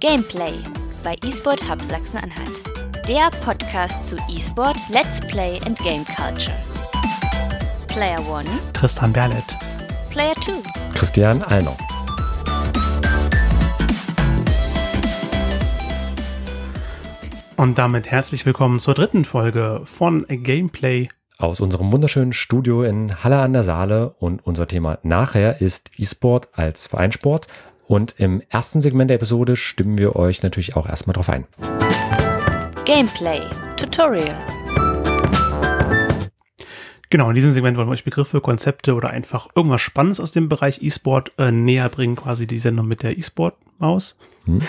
Gameplay bei eSport Hub Sachsen-Anhalt. Der Podcast zu eSport, Let's Play and Game Culture. Player 1 Tristan Berlet. Player 2 Christian Alno. Und damit herzlich willkommen zur dritten Folge von Gameplay aus unserem wunderschönen Studio in Halle an der Saale und unser Thema nachher ist E-Sport als Vereinssport und im ersten Segment der Episode stimmen wir euch natürlich auch erstmal drauf ein. Gameplay, Tutorial. Genau, in diesem Segment wollen wir euch Begriffe, Konzepte oder einfach irgendwas Spannendes aus dem Bereich E-Sport äh, näher bringen, quasi die Sendung mit der E-Sport-Maus. Hm.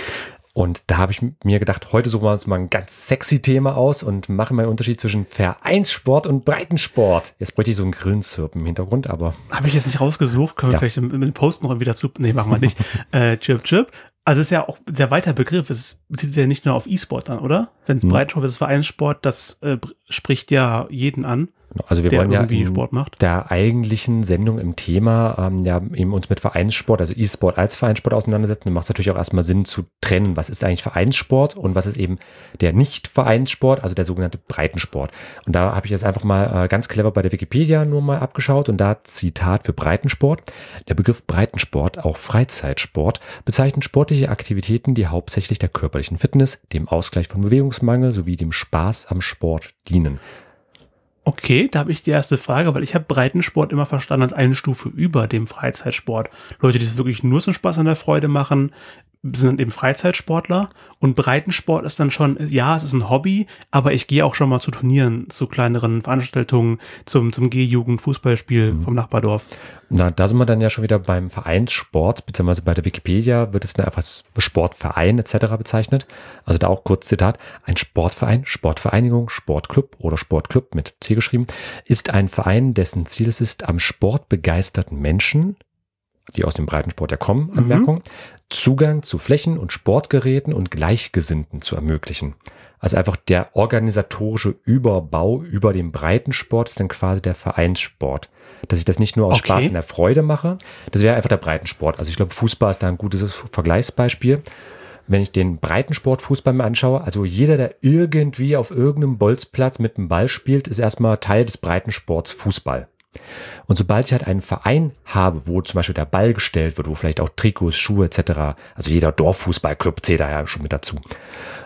Und da habe ich mir gedacht, heute suchen wir uns mal ein ganz sexy Thema aus und machen mal einen Unterschied zwischen Vereinssport und Breitensport. Jetzt bräuchte ich so einen Grillenzirpen im Hintergrund, aber. Habe ich jetzt nicht rausgesucht, können ja. wir vielleicht mit dem Post noch irgendwie dazu. Nee, machen wir nicht. äh, chip, chip. Also es ist ja auch ein sehr weiter Begriff. Es bezieht sich ja nicht nur auf E-Sport an, oder? Wenn es mhm. Breitensport ist, Vereinssport, das äh, spricht ja jeden an. Also wir der wollen ja in Sport macht. der eigentlichen Sendung im Thema ähm, ja eben uns mit Vereinssport, also E-Sport als Vereinssport auseinandersetzen. Dann macht es natürlich auch erstmal Sinn zu trennen, was ist eigentlich Vereinssport und was ist eben der Nicht-Vereinssport, also der sogenannte Breitensport. Und da habe ich jetzt einfach mal äh, ganz clever bei der Wikipedia nur mal abgeschaut und da Zitat für Breitensport. Der Begriff Breitensport, auch Freizeitsport, bezeichnet sportliche sportliche Aktivitäten, die hauptsächlich der körperlichen Fitness, dem Ausgleich von Bewegungsmangel sowie dem Spaß am Sport dienen. Okay, da habe ich die erste Frage, weil ich habe Breitensport immer verstanden als eine Stufe über dem Freizeitsport. Leute, die es wirklich nur zum Spaß an der Freude machen, sind eben Freizeitsportler und Breitensport ist dann schon, ja, es ist ein Hobby, aber ich gehe auch schon mal zu Turnieren, zu kleineren Veranstaltungen, zum, zum G-Jugend-Fußballspiel mhm. vom Nachbardorf. Na, da sind wir dann ja schon wieder beim Vereinssport, beziehungsweise bei der Wikipedia wird es dann einfach als Sportverein etc. bezeichnet. Also da auch kurz Zitat, ein Sportverein, Sportvereinigung, Sportclub oder Sportclub mit C geschrieben, ist ein Verein, dessen Ziel es ist, am sportbegeisterten Menschen die aus dem Breitensport ja kommen, Anmerkung, mhm. Zugang zu Flächen und Sportgeräten und Gleichgesinnten zu ermöglichen. Also einfach der organisatorische Überbau über den Breitensport ist dann quasi der Vereinssport. Dass ich das nicht nur aus okay. Spaß und der Freude mache, das wäre einfach der Breitensport. Also ich glaube, Fußball ist da ein gutes Vergleichsbeispiel. Wenn ich den Breitensportfußball mir anschaue, also jeder, der irgendwie auf irgendeinem Bolzplatz mit dem Ball spielt, ist erstmal Teil des Breitensports Fußball. Und sobald ich halt einen Verein habe, wo zum Beispiel der Ball gestellt wird, wo vielleicht auch Trikots, Schuhe etc., also jeder Dorffußballclub zählt da ja schon mit dazu,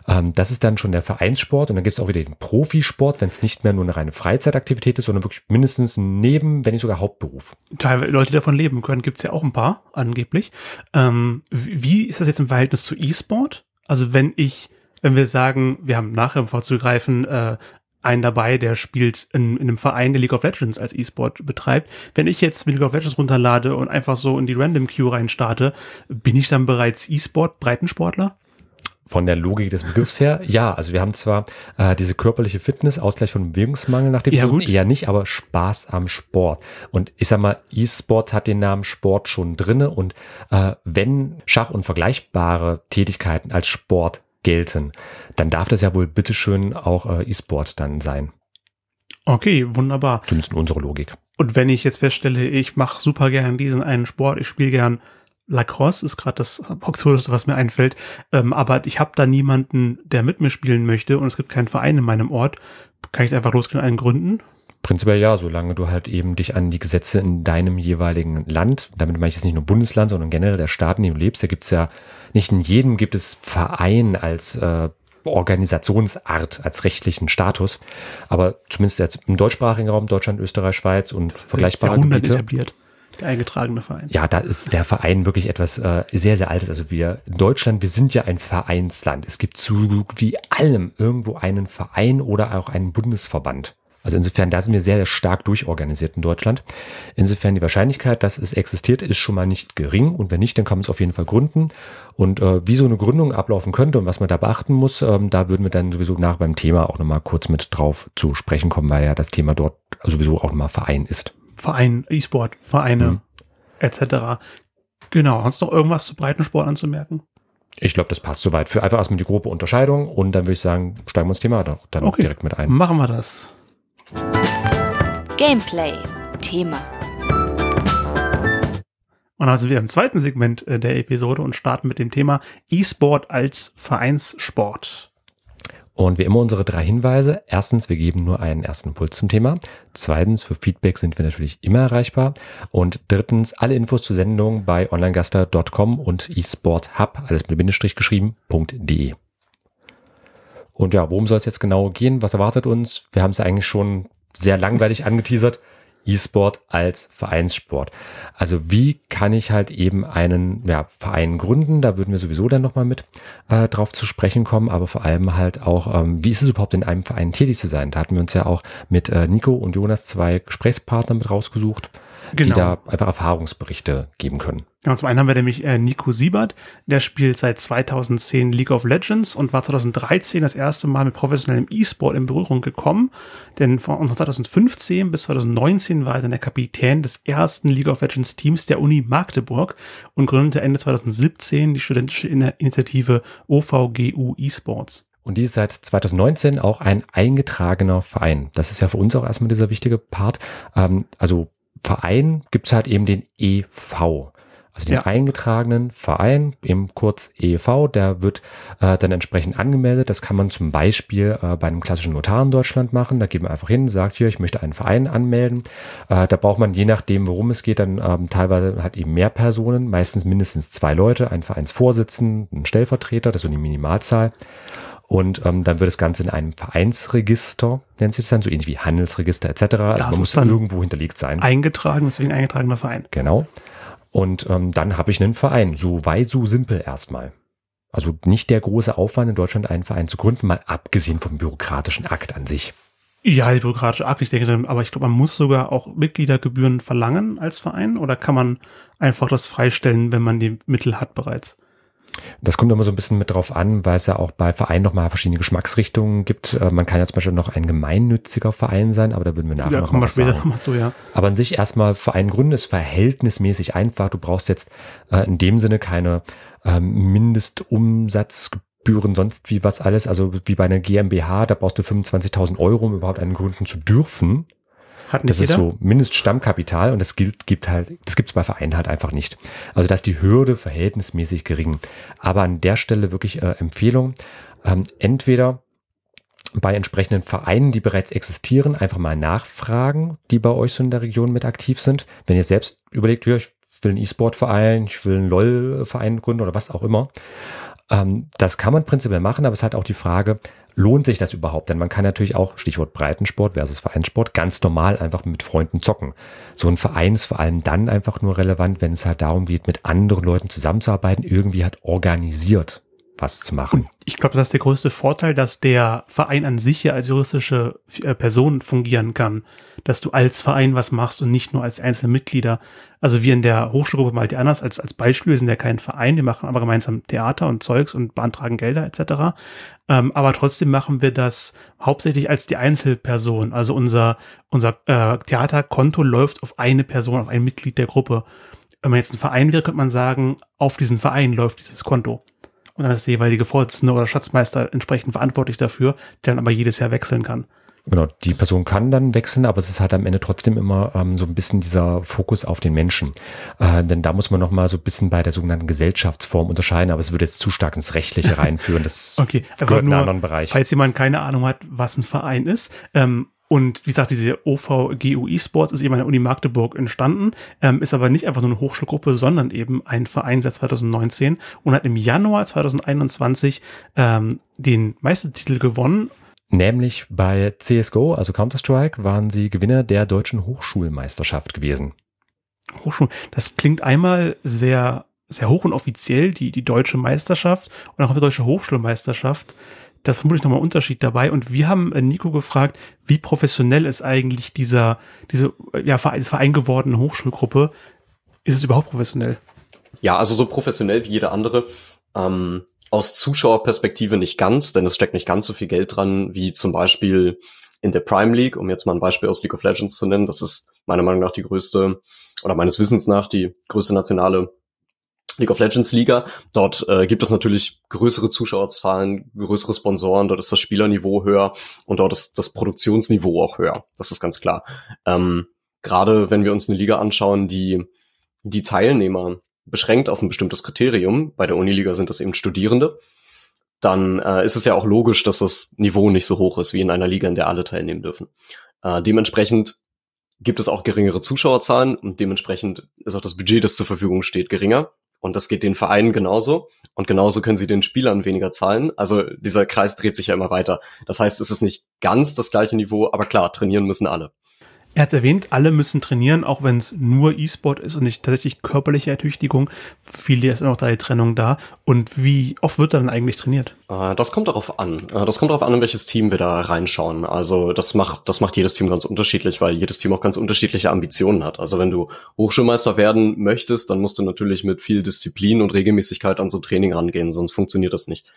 ähm, das ist dann schon der Vereinssport und dann gibt es auch wieder den Profisport, wenn es nicht mehr nur eine reine Freizeitaktivität ist, sondern wirklich mindestens ein Neben, wenn nicht sogar Hauptberuf. Teilweise Leute, die davon leben können, gibt es ja auch ein paar angeblich. Ähm, wie ist das jetzt im Verhältnis zu E-Sport? Also wenn ich wenn wir sagen, wir haben nachher, um vorzugreifen, äh, einen dabei, der spielt in, in einem Verein, der League of Legends als E-Sport betreibt. Wenn ich jetzt League of Legends runterlade und einfach so in die Random Queue reinstarte, bin ich dann bereits E-Sport, Breitensportler? von der Logik des Begriffs her, ja, also wir haben zwar äh, diese körperliche Fitness, Ausgleich von Bewegungsmangel nach dem ja, gut. eher nicht, aber Spaß am Sport. Und ich sag mal, E-Sport hat den Namen Sport schon drinne und äh, wenn Schach und vergleichbare Tätigkeiten als Sport gelten, dann darf das ja wohl bitteschön auch äh, E-Sport dann sein. Okay, wunderbar. Zumindest in unserer Logik. Und wenn ich jetzt feststelle, ich mache super gern diesen einen Sport, ich spiele gern Lacrosse, ist gerade das Boxhöchste, was mir einfällt, ähm, aber ich habe da niemanden, der mit mir spielen möchte und es gibt keinen Verein in meinem Ort, kann ich einfach losgehen einen gründen? Prinzipiell ja, solange du halt eben dich an die Gesetze in deinem jeweiligen Land, damit meine ich jetzt nicht nur Bundesland, sondern generell der Staaten, in dem du lebst, da gibt es ja, nicht in jedem gibt es Verein als äh, Organisationsart, als rechtlichen Status, aber zumindest jetzt im deutschsprachigen Raum, Deutschland, Österreich, Schweiz und das vergleichbare Gebiete. Etabliert. Der eingetragene Verein. Ja, da ist der Verein wirklich etwas äh, sehr, sehr altes. Also wir in Deutschland, wir sind ja ein Vereinsland. Es gibt zu wie allem irgendwo einen Verein oder auch einen Bundesverband. Also insofern, da sind wir sehr, sehr stark durchorganisiert in Deutschland. Insofern die Wahrscheinlichkeit, dass es existiert, ist schon mal nicht gering. Und wenn nicht, dann kann man es auf jeden Fall gründen. Und äh, wie so eine Gründung ablaufen könnte und was man da beachten muss, ähm, da würden wir dann sowieso nach beim Thema auch nochmal kurz mit drauf zu sprechen kommen, weil ja das Thema dort sowieso auch nochmal Verein ist. Verein, E-Sport, Vereine mhm. etc. Genau, hast du noch irgendwas zu Breitensport anzumerken? Ich glaube, das passt soweit. Für einfach erstmal die grobe Unterscheidung und dann würde ich sagen, steigen wir ins Thema doch dann okay. direkt mit ein. Machen wir das. Gameplay, Thema. Und also wir im zweiten Segment äh, der Episode und starten mit dem Thema E-Sport als Vereinssport. Und wie immer unsere drei Hinweise. Erstens, wir geben nur einen ersten Impuls zum Thema. Zweitens, für Feedback sind wir natürlich immer erreichbar. Und drittens, alle Infos zur Sendung bei onlinegaster.com und esporthub, alles mit Bindestrich geschrieben, geschrieben.de. Und ja, worum soll es jetzt genau gehen? Was erwartet uns? Wir haben es eigentlich schon sehr langweilig angeteasert. E-Sport als Vereinssport. Also wie kann ich halt eben einen ja, Verein gründen? Da würden wir sowieso dann nochmal mit äh, drauf zu sprechen kommen, aber vor allem halt auch, ähm, wie ist es überhaupt in einem Verein tätig zu sein? Da hatten wir uns ja auch mit äh, Nico und Jonas zwei Gesprächspartner mit rausgesucht genau. die da einfach Erfahrungsberichte geben können. Genau, zum einen haben wir nämlich äh, Nico Siebert, der spielt seit 2010 League of Legends und war 2013 das erste Mal mit professionellem E-Sport in Berührung gekommen, denn von 2015 bis 2019 war er dann der Kapitän des ersten League of Legends Teams der Uni Magdeburg und gründete Ende 2017 die studentische Initiative OVGU E-Sports. Und die ist seit 2019 auch ein eingetragener Verein. Das ist ja für uns auch erstmal dieser wichtige Part. Ähm, also Verein gibt es halt eben den EV. Also den ja. eingetragenen Verein, eben kurz EV, der wird äh, dann entsprechend angemeldet. Das kann man zum Beispiel äh, bei einem klassischen Notar in Deutschland machen. Da geht man einfach hin, sagt hier, ich möchte einen Verein anmelden. Äh, da braucht man je nachdem, worum es geht, dann ähm, teilweise hat eben mehr Personen, meistens mindestens zwei Leute, einen Vereinsvorsitzenden, einen Stellvertreter, das ist so die Minimalzahl. Und ähm, dann wird das Ganze in einem Vereinsregister, nennt sich das dann, so ähnlich wie Handelsregister etc. Also das also man muss dann irgendwo hinterlegt sein. Eingetragen, deswegen eingetragener Verein. Genau. Und ähm, dann habe ich einen Verein. So weit, so simpel erstmal. Also nicht der große Aufwand, in Deutschland einen Verein zu gründen, mal abgesehen vom bürokratischen Akt an sich. Ja, der bürokratische Akt, ich denke, aber ich glaube, man muss sogar auch Mitgliedergebühren verlangen als Verein oder kann man einfach das freistellen, wenn man die Mittel hat bereits? Das kommt immer so ein bisschen mit drauf an, weil es ja auch bei Vereinen nochmal verschiedene Geschmacksrichtungen gibt. Äh, man kann ja zum Beispiel noch ein gemeinnütziger Verein sein, aber da würden wir nachher ja, noch kommen mal wir später nochmal zu, ja. Aber an sich erstmal Verein gründen ist verhältnismäßig einfach. Du brauchst jetzt äh, in dem Sinne keine äh, Mindestumsatzgebühren, sonst wie was alles. Also wie bei einer GmbH, da brauchst du 25.000 Euro, um überhaupt einen gründen zu dürfen. Hat nicht das jeder? ist so Mindeststammkapital und das gibt, gibt halt, das gibt es bei Vereinen halt einfach nicht. Also dass die Hürde verhältnismäßig gering. Aber an der Stelle wirklich äh, Empfehlung, ähm, entweder bei entsprechenden Vereinen, die bereits existieren, einfach mal nachfragen, die bei euch so in der Region mit aktiv sind. Wenn ihr selbst überlegt, ja, ich will einen E-Sport-Verein, ich will einen LOL-Verein gründen oder was auch immer, ähm, das kann man prinzipiell machen, aber es ist halt auch die Frage, lohnt sich das überhaupt? Denn man kann natürlich auch, Stichwort Breitensport versus Vereinssport, ganz normal einfach mit Freunden zocken. So ein Verein ist vor allem dann einfach nur relevant, wenn es halt darum geht, mit anderen Leuten zusammenzuarbeiten, irgendwie halt organisiert was zu machen. Und ich glaube, das ist der größte Vorteil, dass der Verein an sich ja als juristische äh, Person fungieren kann, dass du als Verein was machst und nicht nur als einzelne Mitglieder. Also wir in der Hochschulgruppe mal die anders als, als Beispiel, wir sind ja kein Verein, wir machen aber gemeinsam Theater und Zeugs und beantragen Gelder etc. Ähm, aber trotzdem machen wir das hauptsächlich als die Einzelperson. Also unser, unser äh, Theaterkonto läuft auf eine Person, auf ein Mitglied der Gruppe. Wenn man jetzt ein Verein wäre, könnte man sagen, auf diesen Verein läuft dieses Konto. Und dann ist der jeweilige Vorsitzende oder Schatzmeister entsprechend verantwortlich dafür, der dann aber jedes Jahr wechseln kann. Genau, die Person kann dann wechseln, aber es ist halt am Ende trotzdem immer ähm, so ein bisschen dieser Fokus auf den Menschen. Äh, denn da muss man nochmal so ein bisschen bei der sogenannten Gesellschaftsform unterscheiden, aber es würde jetzt zu stark ins Rechtliche reinführen. Das okay, gehört nur, in einen anderen Bereich. Falls jemand keine Ahnung hat, was ein Verein ist, ähm, und wie gesagt, diese OVGU Esports ist eben an der Uni Magdeburg entstanden, ähm, ist aber nicht einfach nur eine Hochschulgruppe, sondern eben ein Verein seit 2019 und hat im Januar 2021 ähm, den Meistertitel gewonnen. Nämlich bei CSGO, also Counter-Strike, waren sie Gewinner der deutschen Hochschulmeisterschaft gewesen. Hochschul, das klingt einmal sehr, sehr hoch und offiziell, die, die deutsche Meisterschaft und auch die deutsche Hochschulmeisterschaft da ist vermutlich nochmal Unterschied dabei. Und wir haben äh, Nico gefragt, wie professionell ist eigentlich dieser, diese, äh, ja, Verein gewordene Hochschulgruppe? Ist es überhaupt professionell? Ja, also so professionell wie jeder andere. Ähm, aus Zuschauerperspektive nicht ganz, denn es steckt nicht ganz so viel Geld dran, wie zum Beispiel in der Prime League, um jetzt mal ein Beispiel aus League of Legends zu nennen. Das ist meiner Meinung nach die größte oder meines Wissens nach die größte nationale League of Legends Liga. Dort äh, gibt es natürlich größere Zuschauerzahlen, größere Sponsoren, dort ist das Spielerniveau höher und dort ist das Produktionsniveau auch höher. Das ist ganz klar. Ähm, Gerade wenn wir uns eine Liga anschauen, die die Teilnehmer beschränkt auf ein bestimmtes Kriterium, bei der Uniliga sind das eben Studierende, dann äh, ist es ja auch logisch, dass das Niveau nicht so hoch ist wie in einer Liga, in der alle teilnehmen dürfen. Äh, dementsprechend gibt es auch geringere Zuschauerzahlen und dementsprechend ist auch das Budget, das zur Verfügung steht, geringer. Und das geht den Vereinen genauso. Und genauso können sie den Spielern weniger zahlen. Also dieser Kreis dreht sich ja immer weiter. Das heißt, es ist nicht ganz das gleiche Niveau, aber klar, trainieren müssen alle. Er hat erwähnt, alle müssen trainieren, auch wenn es nur E-Sport ist und nicht tatsächlich körperliche Ertüchtigung. Viele ist noch da die Trennung da. Und wie oft wird dann eigentlich trainiert? Äh, das kommt darauf an. Äh, das kommt darauf an, in welches Team wir da reinschauen. Also das macht, das macht jedes Team ganz unterschiedlich, weil jedes Team auch ganz unterschiedliche Ambitionen hat. Also wenn du Hochschulmeister werden möchtest, dann musst du natürlich mit viel Disziplin und Regelmäßigkeit an so ein Training rangehen, sonst funktioniert das nicht.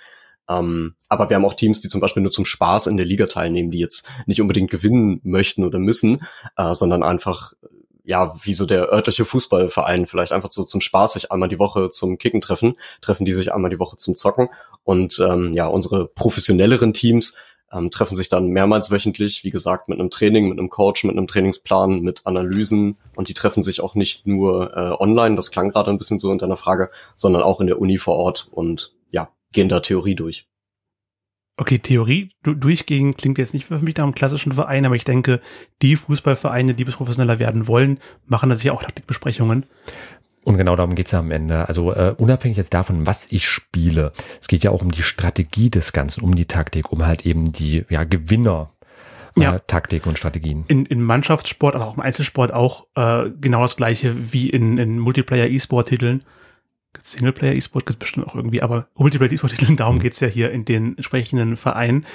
Um, ähm, aber wir haben auch Teams, die zum Beispiel nur zum Spaß in der Liga teilnehmen, die jetzt nicht unbedingt gewinnen möchten oder müssen, uh, sondern einfach äh, ja, wie so der örtliche Fußballverein vielleicht einfach so zum Spaß sich einmal die Woche zum Kicken treffen, treffen die sich einmal die Woche zum Zocken und ähm, ja, unsere professionelleren Teams ähm, treffen sich dann mehrmals wöchentlich, wie gesagt, mit einem Training, mit einem Coach, mit einem Trainingsplan, mit Analysen und die treffen sich auch nicht nur äh, online, das klang gerade ein bisschen so in deiner Frage, sondern auch in der Uni vor Ort und gehen da Theorie durch. Okay, Theorie du, durchgehen klingt jetzt nicht für mich nach einem klassischen Verein, aber ich denke, die Fußballvereine, die professioneller werden wollen, machen da sicher auch Taktikbesprechungen. Und genau darum geht es am Ende. Also äh, unabhängig jetzt davon, was ich spiele, es geht ja auch um die Strategie des Ganzen, um die Taktik, um halt eben die ja, Gewinner. Äh, ja. Taktik und Strategien. In, in Mannschaftssport, aber auch im Einzelsport auch äh, genau das gleiche wie in, in Multiplayer-E-Sport-Titeln. Singleplayer-E-Sport gibt es bestimmt auch irgendwie, aber Multiplayer-E-Sport-Titeln, darum es ja hier in den entsprechenden Vereinen.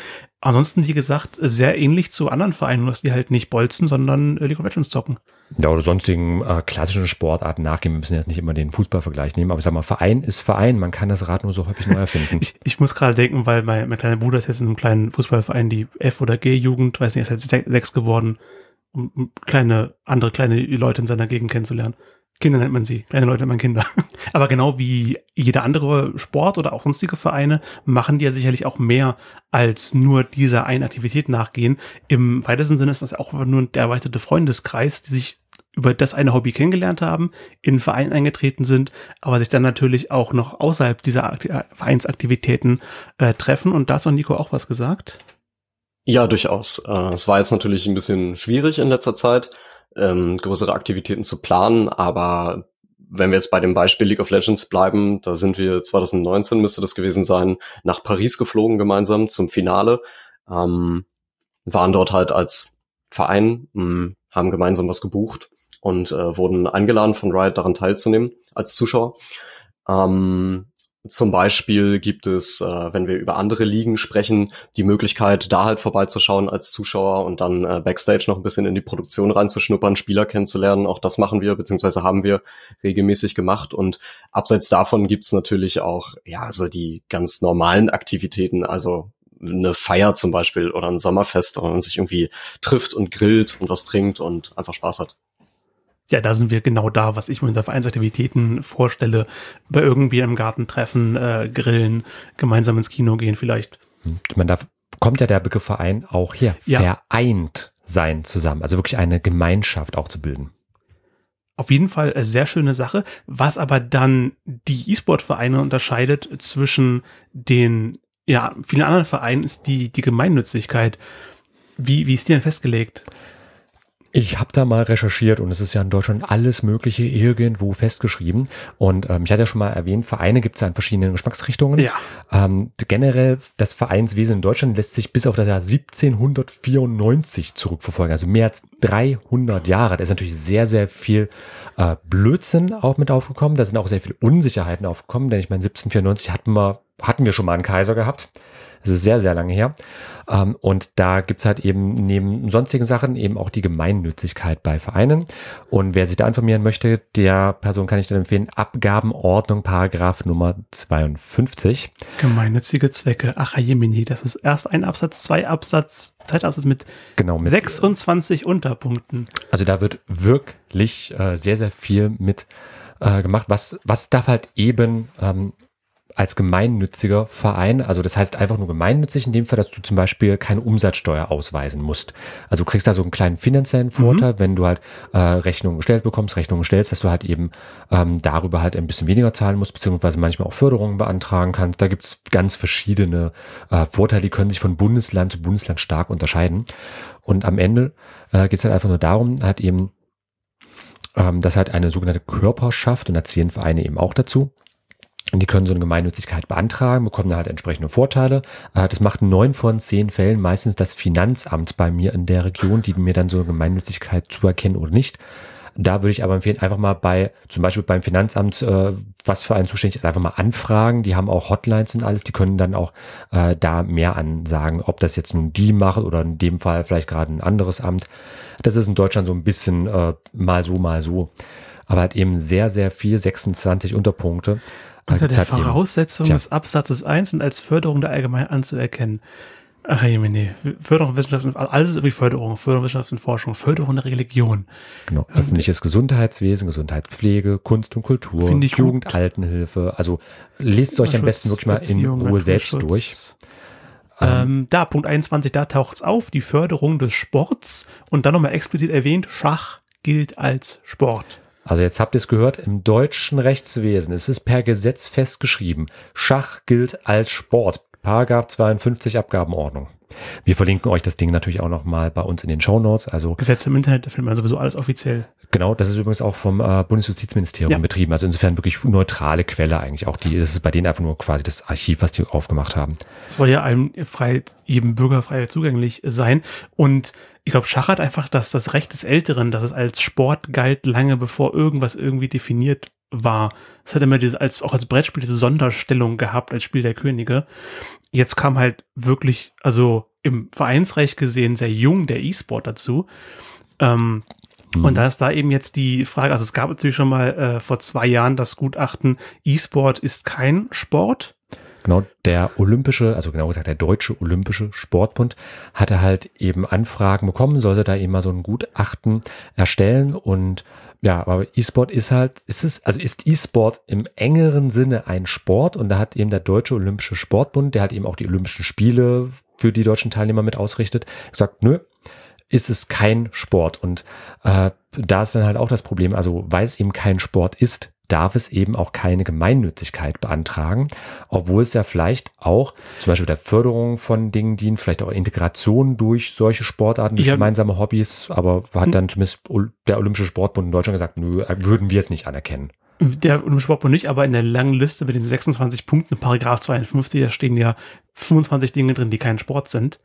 Ansonsten, wie gesagt, sehr ähnlich zu anderen Vereinen, dass die halt nicht bolzen, sondern äh, League of Legends zocken. Ja, oder sonstigen äh, klassischen Sportarten nachgehen. Wir müssen jetzt nicht immer den Fußballvergleich nehmen, aber ich sag mal, Verein ist Verein. Man kann das Rad nur so häufig neu erfinden. ich, ich, muss gerade denken, weil mein, mein kleiner Bruder ist jetzt in einem kleinen Fußballverein, die F- oder G-Jugend, weiß nicht, ist jetzt sechs geworden, um kleine, andere kleine Leute in seiner Gegend kennenzulernen. Kinder nennt man sie, kleine Leute nennt man Kinder. Aber genau wie jeder andere Sport oder auch sonstige Vereine machen die ja sicherlich auch mehr als nur dieser einen Aktivität nachgehen. Im weitesten Sinne ist das auch nur der erweiterte Freundeskreis, die sich über das eine Hobby kennengelernt haben, in einen Verein eingetreten sind, aber sich dann natürlich auch noch außerhalb dieser äh, Vereinsaktivitäten äh, treffen. Und dazu hat Nico auch was gesagt. Ja, durchaus. Äh, es war jetzt natürlich ein bisschen schwierig in letzter Zeit, ähm, größere Aktivitäten zu planen, aber wenn wir jetzt bei dem Beispiel League of Legends bleiben, da sind wir 2019 müsste das gewesen sein, nach Paris geflogen gemeinsam zum Finale, ähm, waren dort halt als Verein, mh, hm, haben gemeinsam was gebucht und äh, wurden eingeladen von Riot daran teilzunehmen als Zuschauer. Ähm, zum Beispiel gibt es, äh, wenn wir über andere Ligen sprechen, die Möglichkeit, da halt vorbeizuschauen als Zuschauer und dann äh, Backstage noch ein bisschen in die Produktion reinzuschnuppern, Spieler kennenzulernen. Auch das machen wir, beziehungsweise haben wir regelmäßig gemacht. Und abseits davon gibt's natürlich auch, ja, so die ganz normalen Aktivitäten, also eine Feier zum Beispiel oder ein Sommerfest, wo man sich irgendwie trifft und grillt und was trinkt und einfach Spaß hat. Ja, da sind wir genau da, was ich mir unter Vereinsaktivitäten vorstelle. Bei irgendwie im Garten treffen, äh, grillen, gemeinsam ins Kino gehen vielleicht. Hm, man darf, kommt ja der Begriff Verein auch hier. Ja. Vereint sein zusammen. Also wirklich eine Gemeinschaft auch zu bilden. Auf jeden Fall eine äh, sehr schöne Sache, was aber dann die E-Sport-Vereine unterscheidet zwischen den ja, vielen anderen Vereinen ist die, die Gemeinnützigkeit. Wie, wie ist die denn festgelegt? Ich habe da mal recherchiert und es ist ja in Deutschland alles Mögliche irgendwo festgeschrieben. Und ähm, ich hatte ja schon mal erwähnt, Vereine gibt es ja in verschiedenen Geschmacksrichtungen. Ja. Ähm, generell, das Vereinswesen in Deutschland lässt sich bis auf das Jahr 1794 zurückverfolgen, also mehr als 300 Jahre. Da ist natürlich sehr, sehr viel äh, Blödsinn auch mit aufgekommen. Da sind auch sehr viele Unsicherheiten aufgekommen, denn ich meine, 1794 hatten wir, hatten wir schon mal einen Kaiser gehabt. Das ist sehr, sehr lange her. Ähm, und da gibt's halt eben neben sonstigen Sachen eben auch die Gemeinnützigkeit bei Vereinen. Und wer sich da informieren möchte, der Person kann ich dann empfehlen, Abgabenordnung, Paragraph Nummer 52. Gemeinnützige Zwecke. Ach, Jemini, das ist erst ein Absatz, zwei Absatz, Zeitabsatz mit, genau, mit 26 Unterpunkten. Also da wird wirklich äh, sehr, sehr viel mit äh, gemacht. Was, was darf halt eben ähm, als gemeinnütziger Verein. Also das heißt einfach nur gemeinnützig in dem Fall, dass du zum Beispiel keine Umsatzsteuer ausweisen musst. Also du kriegst da so einen kleinen finanziellen mhm. Vorteil, mhm. wenn du halt äh, Rechnungen gestellt bekommst, Rechnungen stellst, dass du halt eben ähm, darüber halt ein bisschen weniger zahlen musst, beziehungsweise manchmal auch Förderungen beantragen kannst. Da gibt's ganz verschiedene äh, Vorteile, die können sich von Bundesland zu Bundesland stark unterscheiden. Und am Ende äh, geht halt einfach nur darum, halt eben ähm, dass halt eine sogenannte Körperschaft und da zählen Vereine eben auch dazu, die können so eine Gemeinnützigkeit beantragen, bekommen da halt entsprechende Vorteile. Äh, das macht neun von zehn Fällen meistens das Finanzamt bei mir in der Region, die mir dann so eine Gemeinnützigkeit zuerkennen oder nicht. Da würde ich aber empfehlen, einfach mal bei, zum Beispiel beim Finanzamt, äh, was für einen zuständig ist, einfach mal anfragen. Die haben auch Hotlines und alles, die können dann auch äh, da mehr ansagen, ob das jetzt nun die macht oder in dem Fall vielleicht gerade ein anderes Amt. Das ist in Deutschland so ein bisschen mal so, mal so. Aber hat eben sehr, sehr viel, 26 Unterpunkte. Unter der Voraussetzung des Absatzes 1 und als Förderung der Allgemeinen anzuerkennen. Ach, Jemine. Förderung, Wissenschaft, und, alles ist irgendwie Förderung. Förderung, Wissenschaft und Forschung. Förderung der Religion. Genau. Öffentliches und, Gesundheitswesen, Gesundheit, Pflege, Kunst und Kultur, Jugend, gut. Altenhilfe. Also lest es euch am besten wirklich mal in Ruhe selbst durch. Ähm, ähm, da, Punkt 21, da taucht es auf, die Förderung des Sports und dann nochmal explizit erwähnt, Schach gilt als Sport. Also jetzt habt ihr es gehört, im deutschen Rechtswesen ist es per Gesetz festgeschrieben. Schach gilt als Sport. Paragraph 52 Abgabenordnung. Wir verlinken euch das Ding natürlich auch nochmal bei uns in den Show Notes. Also Gesetze im Internet, da findet man sowieso alles offiziell. Genau, das ist übrigens auch vom äh, Bundesjustizministerium ja. betrieben. Also insofern wirklich neutrale Quelle eigentlich auch. Die, das ist bei denen einfach nur quasi das Archiv, was die aufgemacht haben. Das soll ja allem frei, jedem Bürger frei zugänglich sein. Und ich glaube, Schach hat einfach das, das Recht des Älteren, dass es als Sport galt, lange bevor irgendwas irgendwie definiert war. Es hat immer diese, als, auch als Brettspiel diese Sonderstellung gehabt, als Spiel der Könige. Jetzt kam halt wirklich, also im Vereinsrecht gesehen, sehr jung der E-Sport dazu. Ähm, mhm. Und da ist da eben jetzt die Frage, also es gab natürlich schon mal äh, vor zwei Jahren das Gutachten, E-Sport ist kein Sport. Genau, der olympische, also genau gesagt, der deutsche olympische Sportbund hatte halt eben Anfragen bekommen, sollte da eben mal so ein Gutachten erstellen und ja, aber E-Sport ist halt, ist es, also ist E-Sport im engeren Sinne ein Sport und da hat eben der Deutsche Olympische Sportbund, der halt eben auch die Olympischen Spiele für die deutschen Teilnehmer mit ausrichtet, gesagt, nö, ist es kein Sport. Und äh, da ist dann halt auch das Problem, also weil es eben kein Sport ist, darf es eben auch keine Gemeinnützigkeit beantragen, obwohl es ja vielleicht auch zum Beispiel der Förderung von Dingen dient, vielleicht auch Integration durch solche Sportarten, durch gemeinsame Hobbys, aber hat hm. dann zumindest der Olympische Sportbund in Deutschland gesagt, nö, würden wir es nicht anerkennen. Der Olympische Sportbund nicht, aber in der langen Liste mit den 26 Punkten, Paragraph 52, da stehen ja 25 Dinge drin, die kein Sport sind.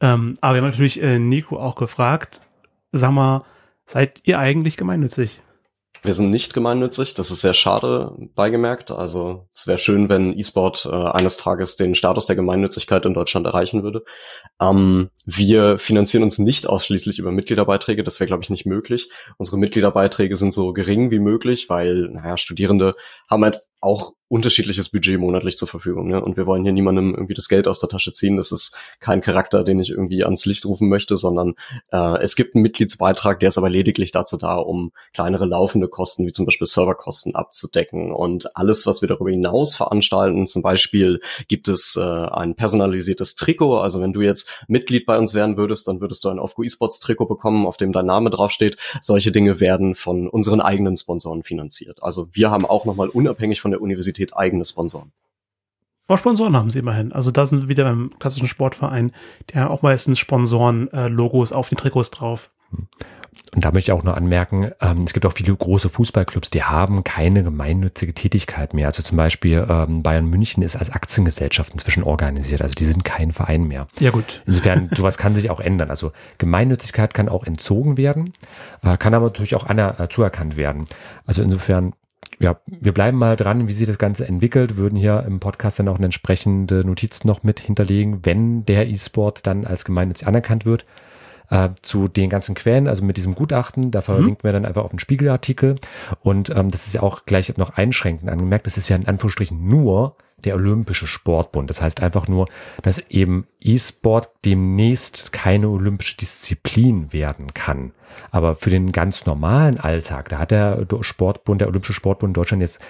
Ähm, aber wir haben natürlich äh, Nico auch gefragt, sag mal, seid ihr eigentlich gemeinnützig? Wir sind nicht gemeinnützig, das ist sehr schade beigemerkt. Also es wäre schön, wenn E-Sport äh, eines Tages den Status der Gemeinnützigkeit in Deutschland erreichen würde. Ähm, wir finanzieren uns nicht ausschließlich über Mitgliederbeiträge, das wäre, glaube ich, nicht möglich. Unsere Mitgliederbeiträge sind so gering wie möglich, weil, naja, Studierende haben halt auch unterschiedliches Budget monatlich zur Verfügung. Ne? Und wir wollen hier niemandem irgendwie das Geld aus der Tasche ziehen. Das ist kein Charakter, den ich irgendwie ans Licht rufen möchte, sondern äh, es gibt einen Mitgliedsbeitrag, der ist aber lediglich dazu da, um kleinere laufende Kosten, wie zum Beispiel Serverkosten, abzudecken. Und alles, was wir darüber hinaus veranstalten, zum Beispiel gibt es äh, ein personalisiertes Trikot. Also wenn du jetzt Mitglied bei uns werden würdest, dann würdest du ein auf eSports Trikot bekommen, auf dem dein Name draufsteht. Solche Dinge werden von unseren eigenen Sponsoren finanziert. Also wir haben auch nochmal unabhängig von der Universität eigene Sponsoren. Sponsoren haben sie immerhin. Also da sind wieder beim klassischen Sportverein, der auch meistens Sponsoren-Logos äh, auf den Trikots drauf. Und da möchte ich auch noch anmerken, ähm, es gibt auch viele große Fußballclubs, die haben keine gemeinnützige Tätigkeit mehr. Also zum Beispiel ähm, Bayern München ist als Aktiengesellschaft inzwischen organisiert. Also die sind kein Verein mehr. Ja gut. Insofern, sowas kann sich auch ändern. Also Gemeinnützigkeit kann auch entzogen werden, äh, kann aber natürlich auch aner, äh, zuerkannt werden. Also insofern ja, wir bleiben mal dran, wie sich das Ganze entwickelt, würden hier im Podcast dann auch eine entsprechende Notiz noch mit hinterlegen, wenn der E-Sport dann als gemeinnützig anerkannt wird. Äh, zu den ganzen Quellen, also mit diesem Gutachten, da verlinkt mhm. wir dann einfach auf den Spiegelartikel. Und ähm, das ist ja auch gleich noch einschränkend angemerkt. Das ist ja in Anführungsstrichen nur der Olympische Sportbund. Das heißt einfach nur, dass eben E-Sport demnächst keine olympische Disziplin werden kann. Aber für den ganz normalen Alltag, da hat der Sportbund, der Olympische Sportbund Deutschland jetzt